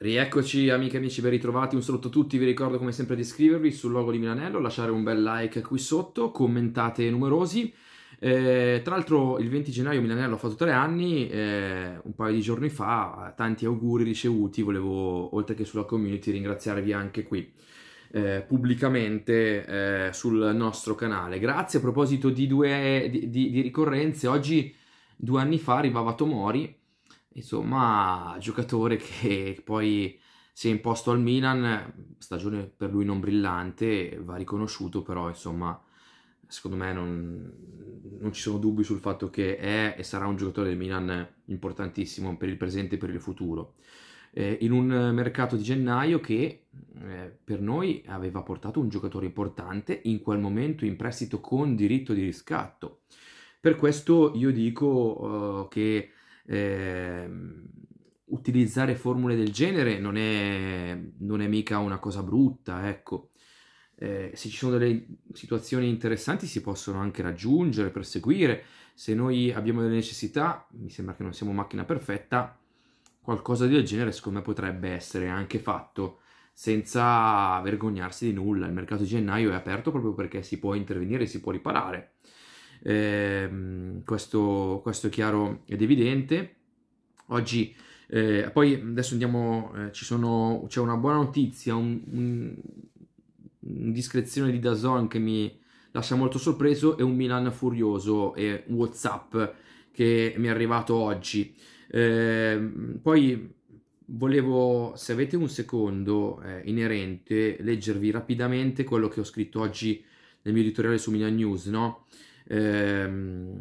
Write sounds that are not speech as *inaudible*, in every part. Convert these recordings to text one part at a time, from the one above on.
Rieccoci amiche e amici ben ritrovati, un saluto a tutti, vi ricordo come sempre di iscrivervi sul logo di Milanello, lasciare un bel like qui sotto, commentate numerosi. Eh, tra l'altro il 20 gennaio Milanello ha fatto tre anni, eh, un paio di giorni fa, tanti auguri ricevuti, volevo oltre che sulla community ringraziarvi anche qui. Eh, pubblicamente eh, sul nostro canale grazie a proposito di due di, di, di ricorrenze oggi due anni fa arrivava Tomori insomma, giocatore *laughs* che poi si è imposto al Milan, stagione per lui non brillante, va riconosciuto, però insomma, secondo me non, non ci sono dubbi sul fatto che è e sarà un giocatore del Milan importantissimo per il presente e per il futuro. Eh, in un mercato di gennaio che eh, per noi aveva portato un giocatore importante in quel momento in prestito con diritto di riscatto. Per questo io dico eh, che eh, utilizzare formule del genere non è, non è mica una cosa brutta, ecco. Eh, se ci sono delle situazioni interessanti si possono anche raggiungere, perseguire. Se noi abbiamo delle necessità, mi sembra che non siamo macchina perfetta, qualcosa del genere secondo me potrebbe essere anche fatto senza vergognarsi di nulla. Il mercato di gennaio è aperto proprio perché si può intervenire, si può riparare eh, questo, questo, è chiaro ed evidente. Oggi, eh, poi adesso andiamo, eh, sono, c'è una buona notizia, un, un, un'indiscrezione di Dazon che mi lascia molto sorpreso e un Milan furioso e Whatsapp che mi è arrivato oggi. Ehm, poi volevo, se avete un secondo eh, inerente, leggervi rapidamente quello che ho scritto oggi nel mio editoriale su Milan News, no? Ehm,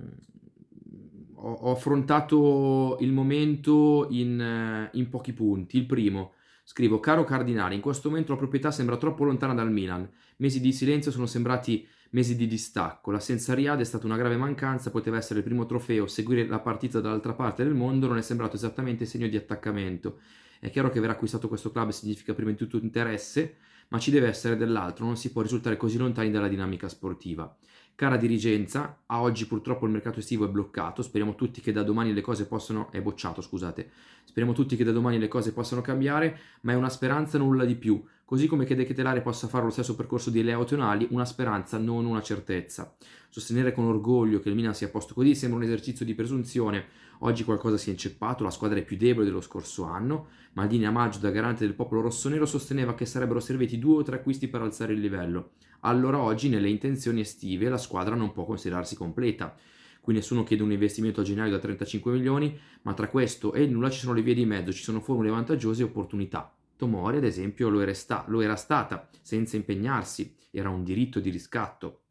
ho, ho, affrontato il momento in, eh, in pochi punti. Il primo, scrivo, caro Cardinale, in questo momento la proprietà sembra troppo lontana dal Milan. Mesi di silenzio sono sembrati mesi di distacco. L'assenza a Riad è stata una grave mancanza, poteva essere il primo trofeo, seguire la partita dall'altra parte del mondo non è sembrato esattamente segno di attaccamento. È chiaro che aver acquistato questo club significa prima di tutto interesse, ma ci deve essere dell'altro, non si può risultare così lontani dalla dinamica sportiva. Cara dirigenza, a oggi purtroppo il mercato estivo è bloccato, speriamo tutti che da domani le cose possano... è bocciato, scusate. Speriamo tutti che da domani le cose possano cambiare, ma è una speranza nulla di più così come chiede che Telare possa fare lo stesso percorso di Leo Tonali, una speranza, non una certezza. Sostenere con orgoglio che il Milan sia a posto così sembra un esercizio di presunzione, oggi qualcosa si è inceppato, la squadra è più debole dello scorso anno, Maldini a maggio da garante del popolo rossonero sosteneva che sarebbero serviti due o tre acquisti per alzare il livello, allora oggi nelle intenzioni estive la squadra non può considerarsi completa. Qui nessuno chiede un investimento a gennaio da 35 milioni, ma tra questo e il nulla ci sono le vie di mezzo, ci sono formule vantaggiose e opportunità. Tomori, ad esempio, lo era, sta- lo era stata senza impegnarsi, era un diritto di riscatto.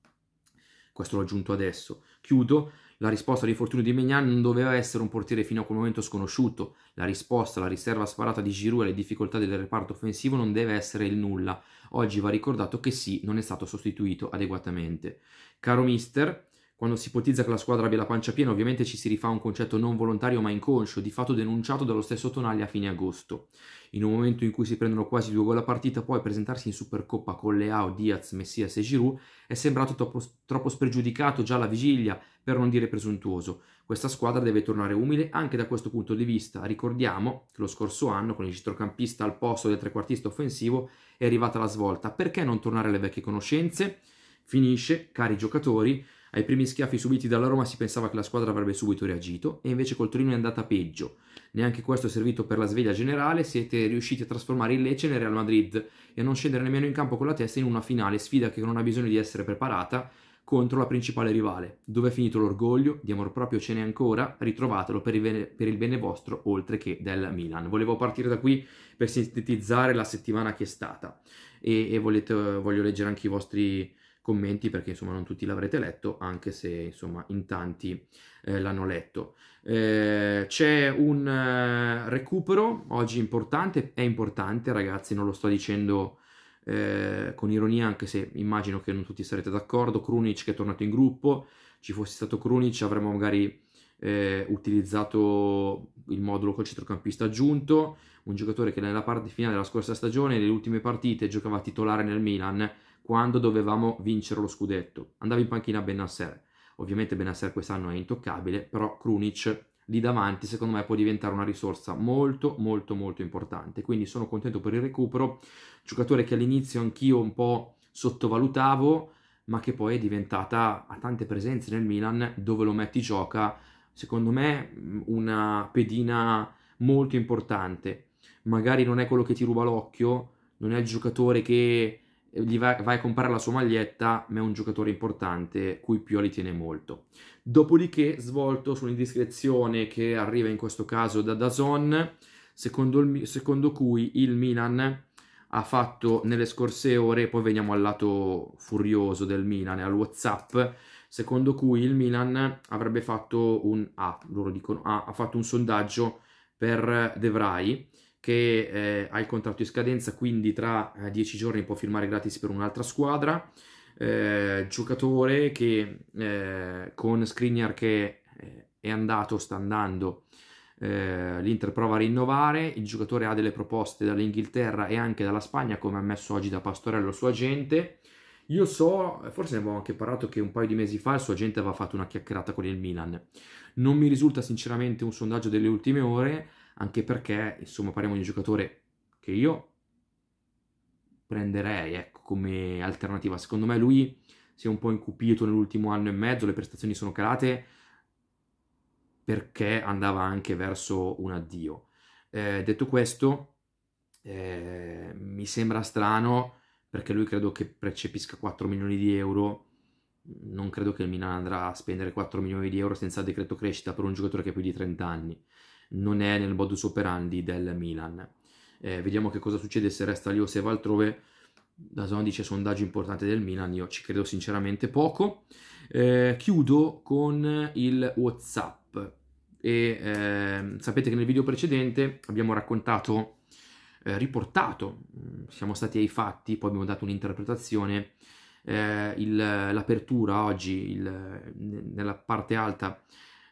Questo l'ho aggiunto adesso. Chiudo la risposta di Fortunio di Megnan non doveva essere un portiere fino a quel momento sconosciuto. La risposta alla riserva sparata di Giroud alle difficoltà del reparto offensivo non deve essere il nulla. Oggi va ricordato che sì, non è stato sostituito adeguatamente. Caro mister, quando si ipotizza che la squadra abbia la pancia piena, ovviamente ci si rifà a un concetto non volontario ma inconscio, di fatto denunciato dallo stesso Tonali a fine agosto. In un momento in cui si prendono quasi due gol a partita, poi presentarsi in Supercoppa con Leao, Diaz, Messias e Giroud è sembrato troppo, troppo spregiudicato già alla vigilia, per non dire presuntuoso. Questa squadra deve tornare umile anche da questo punto di vista. Ricordiamo che lo scorso anno, con il centrocampista al posto del trequartista offensivo, è arrivata la svolta. Perché non tornare alle vecchie conoscenze? Finisce, cari giocatori, ai primi schiaffi subiti dalla Roma si pensava che la squadra avrebbe subito reagito e invece col Torino è andata peggio. Neanche questo è servito per la sveglia generale, siete riusciti a trasformare il Lecce nel Real Madrid e a non scendere nemmeno in campo con la testa in una finale, sfida che non ha bisogno di essere preparata contro la principale rivale. Dove è finito l'orgoglio? Di amor proprio ce n'è ancora, ritrovatelo per il, bene, per il bene vostro oltre che del Milan. Volevo partire da qui per sintetizzare la settimana che è stata e, e volete, voglio leggere anche i vostri commenti perché insomma non tutti l'avrete letto, anche se insomma in tanti eh, l'hanno letto. Eh, c'è un eh, recupero oggi importante, è importante ragazzi, non lo sto dicendo eh, con ironia anche se immagino che non tutti sarete d'accordo, Krunic che è tornato in gruppo, ci fosse stato Krunic avremmo magari eh, utilizzato il modulo col centrocampista aggiunto, un giocatore che nella parte finale della scorsa stagione, nelle ultime partite, giocava titolare nel Milan, quando dovevamo vincere lo scudetto. Andava in panchina Benasser. Ovviamente Benasser quest'anno è intoccabile, però Krunic lì davanti secondo me può diventare una risorsa molto molto molto importante. Quindi sono contento per il recupero, giocatore che all'inizio anch'io un po' sottovalutavo, ma che poi è diventata a tante presenze nel Milan dove lo metti gioca, secondo me una pedina molto importante. Magari non è quello che ti ruba l'occhio, non è il giocatore che gli vai, vai a comprare la sua maglietta, ma è un giocatore importante cui Pioli tiene molto. Dopodiché, svolto su un'indiscrezione che arriva in questo caso da Dazon, secondo, il, secondo cui il Milan ha fatto nelle scorse ore, poi veniamo al lato furioso del Milan, al Whatsapp, secondo cui il Milan avrebbe fatto un, ah, dicono, ah, ha fatto un sondaggio per De Vrij, che eh, ha il contratto in scadenza, quindi tra 10 eh, giorni può firmare gratis per un'altra squadra. Eh, giocatore che eh, con Skriniar che eh, è andato, sta andando, eh, l'Inter prova a rinnovare, il giocatore ha delle proposte dall'Inghilterra e anche dalla Spagna, come ha messo oggi da Pastorello il suo agente. Io so, forse ne avevo anche parlato che un paio di mesi fa il suo agente aveva fatto una chiacchierata con il Milan. Non mi risulta sinceramente un sondaggio delle ultime ore, anche perché, insomma, parliamo di un giocatore che io prenderei ecco, come alternativa. Secondo me lui si è un po' incupito nell'ultimo anno e mezzo, le prestazioni sono calate perché andava anche verso un addio. Eh, detto questo, eh, mi sembra strano perché lui credo che percepisca 4 milioni di euro. Non credo che il Milan andrà a spendere 4 milioni di euro senza decreto crescita per un giocatore che ha più di 30 anni non è nel modus operandi del Milan. Eh, vediamo che cosa succede se resta lì o se va altrove. Da zona dice sondaggio importante del Milan, io ci credo sinceramente poco. Eh, chiudo con il WhatsApp. E, eh, sapete che nel video precedente abbiamo raccontato, eh, riportato, mm, siamo stati ai fatti, poi abbiamo dato un'interpretazione. Eh, il, l'apertura oggi il, nella parte alta,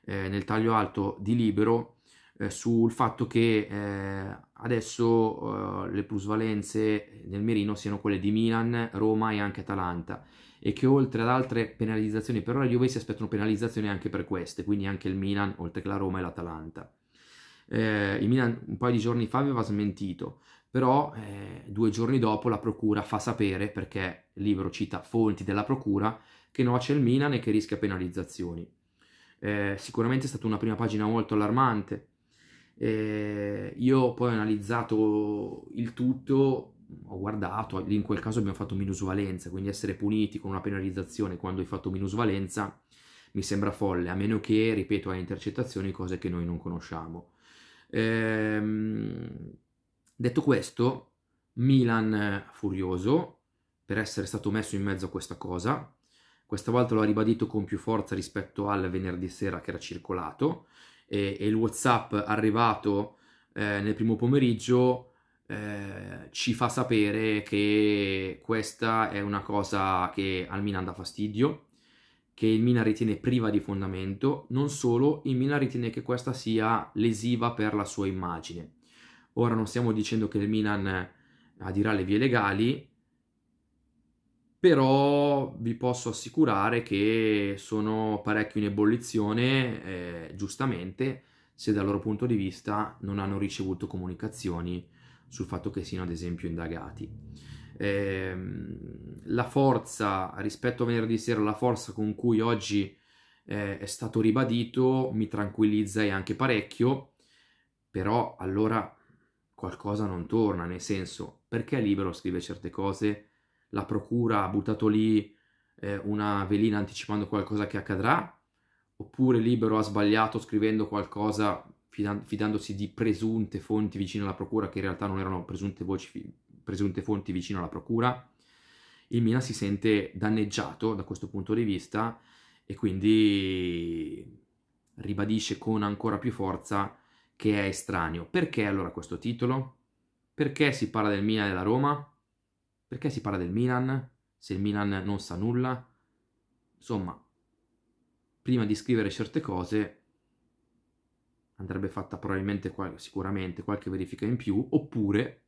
eh, nel taglio alto di libero, eh, sul fatto che eh, adesso eh, le plusvalenze nel Merino siano quelle di Milan, Roma e anche Atalanta e che oltre ad altre penalizzazioni per la Juve si aspettano penalizzazioni anche per queste, quindi anche il Milan oltre che la Roma e l'Atalanta. Eh, il Milan un paio di giorni fa aveva smentito, però eh, due giorni dopo la Procura fa sapere, perché il libro cita fonti della Procura, che no c'è il Milan e che rischia penalizzazioni. Eh, sicuramente è stata una prima pagina molto allarmante, eh, io poi ho analizzato il tutto, ho guardato, in quel caso abbiamo fatto minusvalenza, quindi essere puniti con una penalizzazione quando hai fatto minusvalenza mi sembra folle, a meno che, ripeto, hai intercettazioni, cose che noi non conosciamo. Ehm, detto questo, Milan furioso per essere stato messo in mezzo a questa cosa, questa volta lo ha ribadito con più forza rispetto al venerdì sera che era circolato, e, e il WhatsApp arrivato eh, nel primo pomeriggio eh, ci fa sapere che questa è una cosa che al Milan dà fastidio, che il Milan ritiene priva di fondamento, non solo, il Milan ritiene che questa sia lesiva per la sua immagine. Ora non stiamo dicendo che il Milan eh, adirà le vie legali, però vi posso assicurare che sono parecchio in ebollizione, eh, giustamente, se dal loro punto di vista non hanno ricevuto comunicazioni sul fatto che siano ad esempio indagati. Eh, la forza rispetto a venerdì sera, la forza con cui oggi eh, è stato ribadito mi tranquillizza e anche parecchio, però allora qualcosa non torna, nel senso perché è Libero scrive certe cose la procura ha buttato lì eh, una velina anticipando qualcosa che accadrà, oppure Libero ha sbagliato scrivendo qualcosa fidandosi di presunte fonti vicino alla procura che in realtà non erano presunte, voci, presunte fonti vicino alla procura. Il Mina si sente danneggiato da questo punto di vista e quindi ribadisce con ancora più forza che è estraneo. Perché allora questo titolo? Perché si parla del Mina e della Roma? Perché si parla del Milan? Se il Milan non sa nulla? Insomma, prima di scrivere certe cose andrebbe fatta probabilmente qual- sicuramente qualche verifica in più, oppure,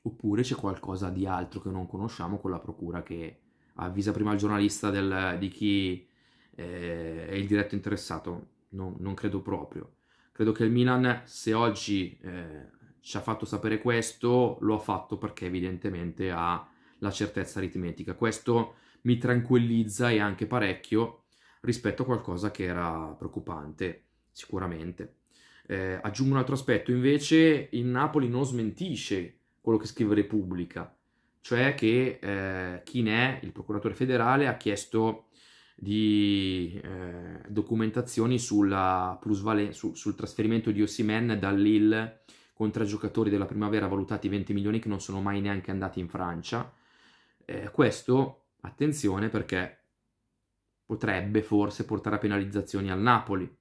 oppure c'è qualcosa di altro che non conosciamo con la procura che avvisa prima il giornalista del, di chi eh, è il diretto interessato. No, non credo proprio. Credo che il Milan, se oggi eh, ci ha fatto sapere questo, lo ha fatto perché evidentemente ha la certezza aritmetica. Questo mi tranquillizza e anche parecchio rispetto a qualcosa che era preoccupante, sicuramente. Eh, aggiungo un altro aspetto, invece il Napoli non smentisce quello che scrive Repubblica, cioè che eh, Chinè, il procuratore federale, ha chiesto di eh, documentazioni sulla plusvalen- su- sul trasferimento di Ossimen dall'IL con tre giocatori della primavera valutati 20 milioni che non sono mai neanche andati in Francia. Eh, questo, attenzione, perché potrebbe forse portare a penalizzazioni al Napoli.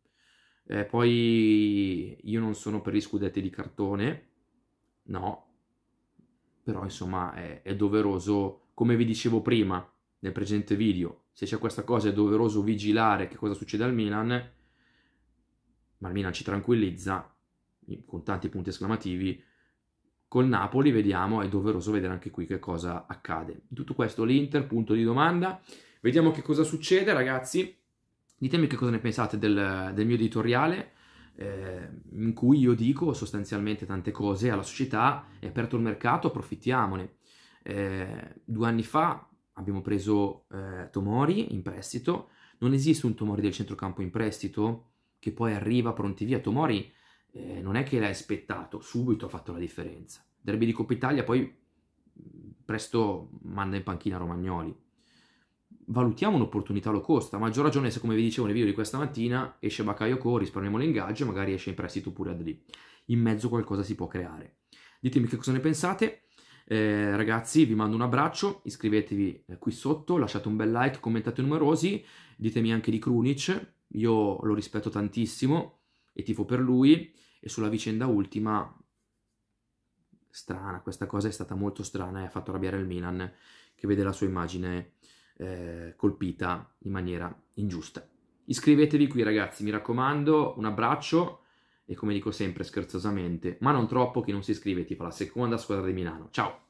Eh, poi io non sono per gli scudetti di cartone, no, però insomma è, è doveroso, come vi dicevo prima nel presente video, se c'è questa cosa è doveroso vigilare che cosa succede al Milan, ma il Milan ci tranquillizza con tanti punti esclamativi, col Napoli vediamo, è doveroso vedere anche qui che cosa accade. Tutto questo l'Inter, punto di domanda. Vediamo che cosa succede ragazzi. Ditemi che cosa ne pensate del, del mio editoriale. Eh, in cui io dico sostanzialmente tante cose alla società, è aperto il mercato, approfittiamone. Eh, due anni fa abbiamo preso eh, Tomori in prestito, non esiste un Tomori del centrocampo in prestito che poi arriva pronti via. Tomori eh, non è che l'hai aspettato, subito ha fatto la differenza. Derby di Coppa Italia poi presto manda in panchina Romagnoli. Valutiamo un'opportunità low cost, a maggior ragione se come vi dicevo nel video di questa mattina esce Bakayoko, risparmiamo l'ingaggio e magari esce in prestito pure ad lì. In mezzo qualcosa si può creare. Ditemi che cosa ne pensate. Eh, ragazzi, vi mando un abbraccio, iscrivetevi eh, qui sotto, lasciate un bel like, commentate numerosi, ditemi anche di Krunic, io lo rispetto tantissimo e tifo per lui e sulla vicenda ultima strana, questa cosa è stata molto strana e ha fatto arrabbiare il Milan che vede la sua immagine eh, colpita in maniera ingiusta. Iscrivetevi qui ragazzi, mi raccomando, un abbraccio e come dico sempre scherzosamente, ma non troppo, chi non si iscrive ti fa la seconda squadra di Milano. Ciao!